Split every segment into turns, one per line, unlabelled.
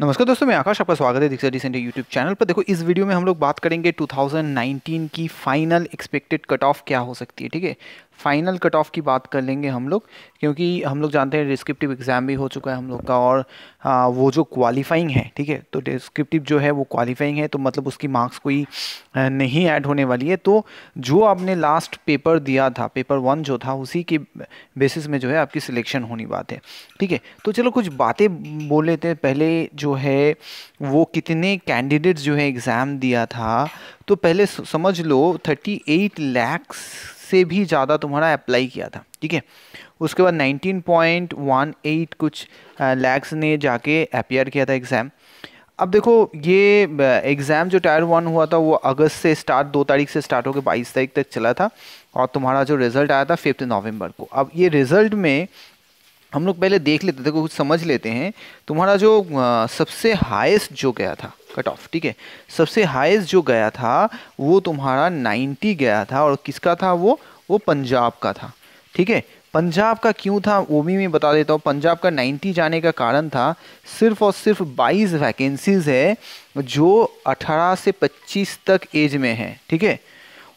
नमस्कार दोस्तों मैं आकाश आपका स्वागत है दीक्षा रिसेंट यूट्यूब चैनल पर देखो इस वीडियो में हम लोग बात करेंगे 2019 की फाइनल एक्सपेक्टेड कट ऑफ क्या हो सकती है ठीक है फाइनल कट ऑफ की बात कर लेंगे हम लोग क्योंकि हम लोग जानते हैं डिस्क्रिप्टिव एग्ज़ाम भी हो चुका है हम लोग का और आ, वो जो क्वालिफाइंग है ठीक है तो डिस्क्रिप्टिव जो है वो क्वालिफाइंग है तो मतलब उसकी मार्क्स कोई नहीं ऐड होने वाली है तो जो आपने लास्ट पेपर दिया था पेपर वन जो था उसी के बेसिस में जो है आपकी सिलेक्शन होनी बात है ठीक है तो चलो कुछ बातें बोल लेते हैं पहले जो है वो कितने कैंडिडेट्स जो है एग्ज़ाम दिया था तो पहले समझ लो थर्टी एट लैक्स से भी ज़्यादा तुम्हारा अप्लाई किया था ठीक है उसके बाद 19.18 कुछ लैक्स ने जाके अपेयर किया था एग्ज़ाम अब देखो ये एग्ज़ाम जो टायर वन हुआ था वो अगस्त से स्टार्ट दो तारीख से स्टार्ट होकर बाईस तारीख तक चला था और तुम्हारा जो रिज़ल्ट आया था फिफ्थ नवंबर को अब ये रिज़ल्ट में हम लोग पहले देख लेते थे कुछ समझ लेते हैं तुम्हारा जो आ, सबसे हाईएस्ट जो गया था कट ऑफ ठीक है सबसे हाईएस्ट जो गया था वो तुम्हारा 90 गया था और किसका था वो वो पंजाब का था ठीक है पंजाब का क्यों था वो भी मैं बता देता हूँ पंजाब का 90 जाने का कारण था सिर्फ और सिर्फ 22 वैकेंसीज है जो 18 से 25 तक एज में है ठीक है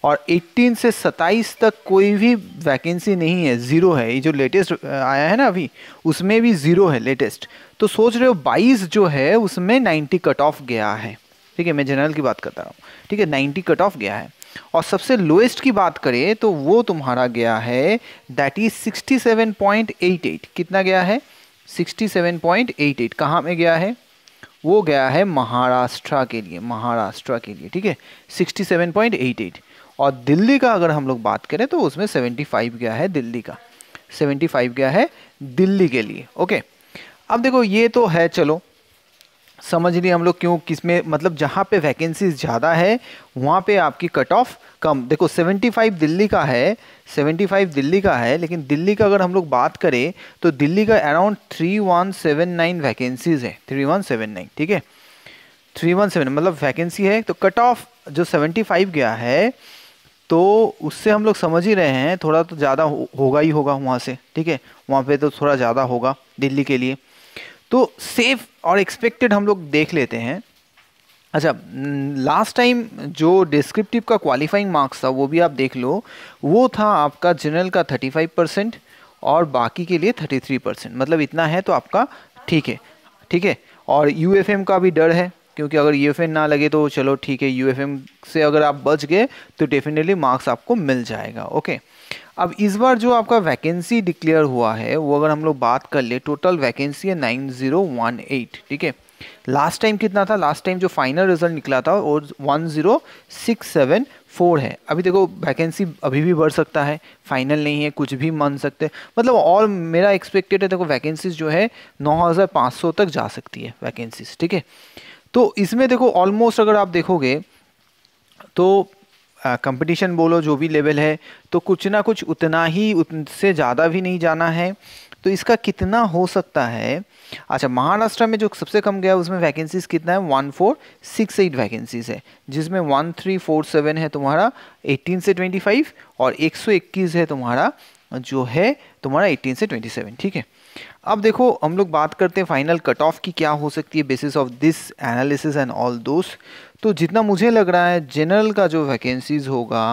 और 18 से 27 तक कोई भी वैकेंसी नहीं है ज़ीरो है ये जो लेटेस्ट आया है ना अभी उसमें भी ज़ीरो है लेटेस्ट तो सोच रहे हो 22 जो है उसमें 90 कट ऑफ गया है ठीक है मैं जनरल की बात करता हूँ ठीक है 90 कट ऑफ गया है और सबसे लोएस्ट की बात करें तो वो तुम्हारा गया है दैट इज़ सिक्सटी कितना गया है 67.88 कहाँ में गया है वो गया है महाराष्ट्र के लिए महाराष्ट्र के लिए ठीक है 67.88 और दिल्ली का अगर हम लोग बात करें तो उसमें 75 गया है दिल्ली का 75 गया है दिल्ली के लिए ओके अब देखो ये तो है चलो समझ नहीं हम लोग क्यों किस में मतलब जहाँ पे वैकेंसीज ज़्यादा है वहाँ पे आपकी कट ऑफ कम देखो 75 दिल्ली का है 75 दिल्ली का है लेकिन दिल्ली का अगर हम लोग बात करें तो दिल्ली का अराउंड 3179 वैकेंसीज है 3179 ठीक है 317 मतलब वैकेंसी है तो कट ऑफ जो 75 गया है तो उससे हम लोग समझ ही रहे हैं थोड़ा तो ज़्यादा हो, होगा ही होगा वहाँ से ठीक है वहाँ पे तो थोड़ा ज़्यादा होगा दिल्ली के लिए तो सेफ और एक्सपेक्टेड हम लोग देख लेते हैं अच्छा लास्ट टाइम जो डिस्क्रिप्टिव का क्वालिफाइंग मार्क्स था वो भी आप देख लो वो था आपका जनरल का थर्टी फाइव परसेंट और बाकी के लिए थर्टी थ्री परसेंट मतलब इतना है तो आपका ठीक है ठीक है और यू का भी डर है क्योंकि अगर यू ना लगे तो चलो ठीक है यू से अगर आप बच गए तो डेफिनेटली मार्क्स आपको मिल जाएगा ओके अब इस बार जो आपका वैकेंसी डिक्लेयर हुआ है वो अगर हम लोग बात कर ले टोटल वैकेंसी है नाइन ज़ीरो वन एट ठीक है लास्ट टाइम कितना था लास्ट टाइम जो फाइनल रिजल्ट निकला था वो one zero six seven four है अभी देखो वैकेंसी अभी भी बढ़ सकता है फाइनल नहीं है कुछ भी मान सकते मतलब और मेरा एक्सपेक्टेड है देखो वैकेंसीज जो है नौ हज़ार पाँच सौ तक जा सकती है वैकेंसीज ठीक है तो इसमें देखो ऑलमोस्ट अगर आप देखोगे तो कंपटीशन बोलो जो भी लेवल है तो कुछ ना कुछ उतना ही उससे ज़्यादा भी नहीं जाना है तो इसका कितना हो सकता है अच्छा महाराष्ट्र में जो सबसे कम गया उसमें वैकेंसीज कितना है one four six eight vacancies है जिसमें वन थ्री फोर सेवन है तुम्हारा एटीन से ट्वेंटी फाइव और एक सौ इक्कीस है तुम्हारा जो है तुम्हारा 18 से 27 ठीक है अब देखो हम लोग बात करते हैं फाइनल कट ऑफ की क्या हो सकती है basis of this analysis and all those तो जितना मुझे लग रहा है जनरल का जो वैकेंसीज होगा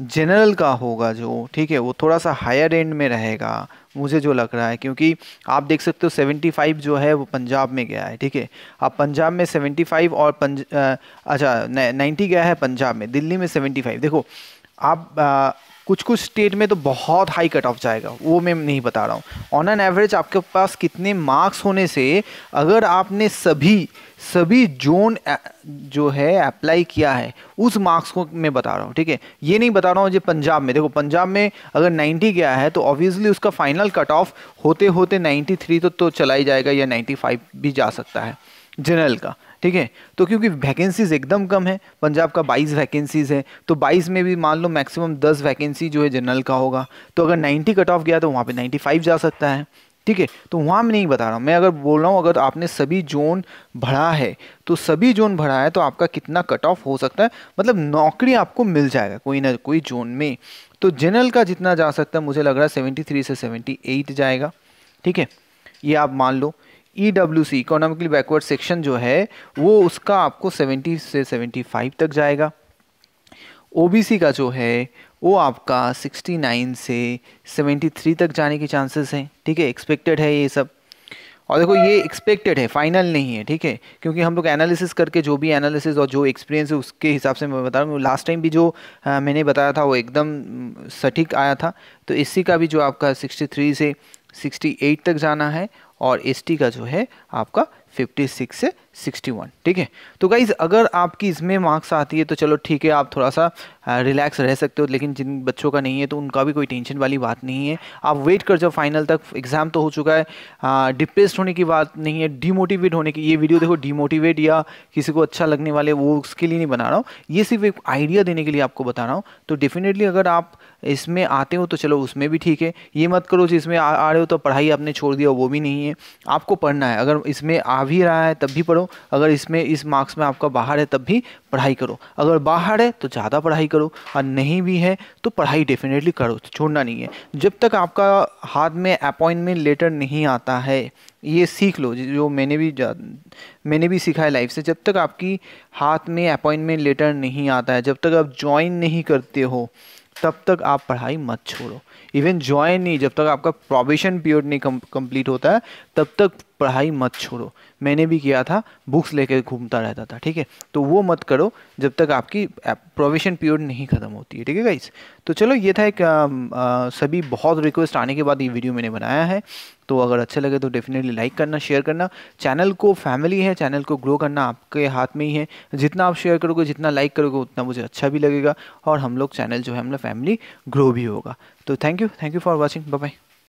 जनरल का होगा जो ठीक है वो थोड़ा सा हायर एंड में रहेगा मुझे जो लग रहा है क्योंकि आप देख सकते हो 75 जो है वो पंजाब में गया है ठीक है अब पंजाब में 75 और पंज अच्छा 90 गया है पंजाब में दिल्ली में 75 देखो आप कुछ कुछ स्टेट में तो बहुत हाई कट ऑफ जाएगा वो मैं नहीं बता रहा हूँ ऑन एन एवरेज आपके पास कितने मार्क्स होने से अगर आपने सभी सभी जोन जो है अप्लाई किया है उस मार्क्स को मैं बता रहा हूँ ठीक है ये नहीं बता रहा हूँ जो पंजाब में देखो पंजाब में अगर 90 गया है तो ऑब्वियसली उसका फाइनल कट ऑफ होते होते 93 तो तो चला ही जाएगा या 95 भी जा सकता है जनरल का ठीक है तो क्योंकि वैकेंसीज एकदम कम है पंजाब का 22 वैकेंसीज है तो 22 में भी मान लो मैक्सिमम 10 वैकेंसी जो है जनरल का होगा तो अगर 90 कट ऑफ गया तो वहाँ पे 95 जा सकता है ठीक है तो वहाँ मैं नहीं बता रहा हूँ मैं अगर बोल रहा हूँ अगर आपने सभी जोन भरा है तो सभी जोन भरा है तो आपका कितना कट ऑफ हो सकता है मतलब नौकरी आपको मिल जाएगा कोई ना कोई जोन में तो जनरल का जितना जा सकता है मुझे लग रहा है सेवेंटी थ्री से सेवेंटी एट जाएगा ठीक है ये आप मान लो E W C economically backward section जो है वो उसका आपको 70 से 75 तक जाएगा ओ बी सी का जो है वो आपका 69 से 73 तक जाने के चांसेस हैं ठीक है एक्सपेक्टेड है ये सब और देखो ये एक्सपेक्टेड है फाइनल नहीं है ठीक है क्योंकि हम लोग एनालिसिस करके जो भी एनालिसिस और जो एक्सपीरियंस है उसके हिसाब से मैं बता रहा हूँ लास्ट टाइम भी जो आ, मैंने बताया था वो एकदम सटीक आया था तो इसी का भी जो आपका 63 से 68 तक जाना है और एस का जो है आपका 56 से 61 ठीक है तो गाइज अगर आपकी इसमें मार्क्स आती है तो चलो ठीक है आप थोड़ा सा रिलैक्स रह सकते हो लेकिन जिन बच्चों का नहीं है तो उनका भी कोई टेंशन वाली बात नहीं है आप वेट कर जाओ फाइनल तक एग्ज़ाम तो हो चुका है डिप्रेस्ड होने की बात नहीं है डीमोटिवेट होने की ये वीडियो देखो डीमोटिवेट या किसी को अच्छा लगने वाले वो उसके लिए नहीं बना रहा हूँ ये सिर्फ एक आइडिया देने के लिए आपको बता रहा हूँ तो डेफिनेटली अगर आप इसमें आते हो तो चलो उसमें भी ठीक है ये मत करो जिसमें आ, आ रहे हो तो पढ़ाई आपने छोड़ दिया वो भी नहीं है आपको पढ़ना है अगर इसमें आ आ भी रहा है तब भी पढ़ो अगर इसमें इस मार्क्स में आपका बाहर है तब भी पढ़ाई करो अगर बाहर है तो ज़्यादा पढ़ाई करो और नहीं भी है तो पढ़ाई डेफिनेटली करो छोड़ना नहीं है जब तक आपका हाथ में अपॉइंटमेंट लेटर नहीं आता है ये सीख लो जो मैंने भी मैंने भी सीखा है लाइफ से जब तक आपकी हाथ में अपॉइंटमेंट लेटर नहीं आता है जब तक आप ज्वाइन नहीं करते हो तब तक आप पढ़ाई मत छोड़ो इवन ज्वाइन नहीं जब तक आपका प्रोबेशन पीरियड नहीं कम, कंप्लीट होता है तब तक पढ़ाई मत छोड़ो मैंने भी किया था बुक्स लेकर घूमता रहता था ठीक है तो वो मत करो जब तक आपकी प्रोविशन पीरियड नहीं ख़त्म होती है ठीक है गाइस तो चलो ये था एक आ, आ, सभी बहुत रिक्वेस्ट आने के बाद ये वीडियो मैंने बनाया है तो अगर अच्छे लगे तो डेफिनेटली लाइक करना शेयर करना चैनल को फैमिली है चैनल को ग्रो करना आपके हाथ में ही है जितना आप शेयर करोगे जितना लाइक करोगे उतना मुझे अच्छा भी लगेगा और हम लोग चैनल जो है हम लोग फैमिली ग्रो भी होगा तो thank you thank you for watching bye